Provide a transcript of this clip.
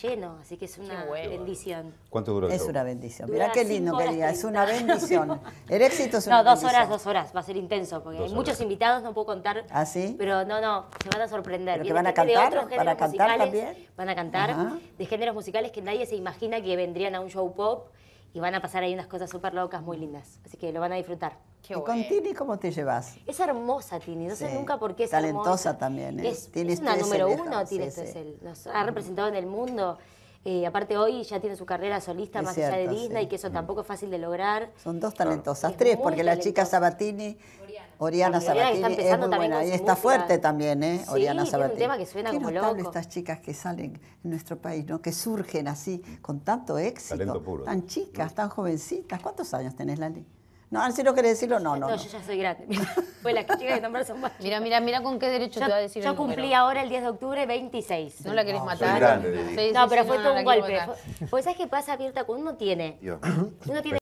lleno, así que es una bendición. ¿Cuánto duró Es una bendición. Mirá qué lindo que es una bendición. El éxito es No, dos horas, dos horas, va a ser intenso, porque hay muchos invitados, no puedo contar. ¿Ah, sí? Pero no, no, se van a sorprender. ¿Pero que van a cantar? ¿Van a cantar también? Van a cantar de géneros musicales que nadie se imagina que vendrían a un show pop y van a pasar ahí unas cosas súper locas, muy lindas. Así que lo van a disfrutar. ¿Y con Tini cómo te llevas? Es hermosa Tini, no sé nunca por qué es Talentosa también, ¿eh? Es, una número uno, Tini Nos ha representado en el mundo. Eh, aparte hoy ya tiene su carrera solista más allá de Disney, y que eso tampoco es fácil de lograr. Son dos talentosas, tres, porque la chica Sabatini Oriana Sabatini está es muy buena y está fuerte también, ¿eh? Oriana Sabatini. Tiene un tema que suena como loco. estas chicas que salen en nuestro país, ¿no? Que surgen así con tanto éxito, Talento puro, tan chicas, tan jovencitas. ¿Cuántos años tenés, Lali? No, si no querés decirlo, no, no. No, yo ya soy grande. pues las chicas que nombraron son más. Mira, mira, mira con qué derecho te va a decir Yo cumplí ahora el 10 de octubre 26. No la querés matar. no, pero fue todo un golpe. Pues es qué pasa, abierta, Cuando tiene... Uno tiene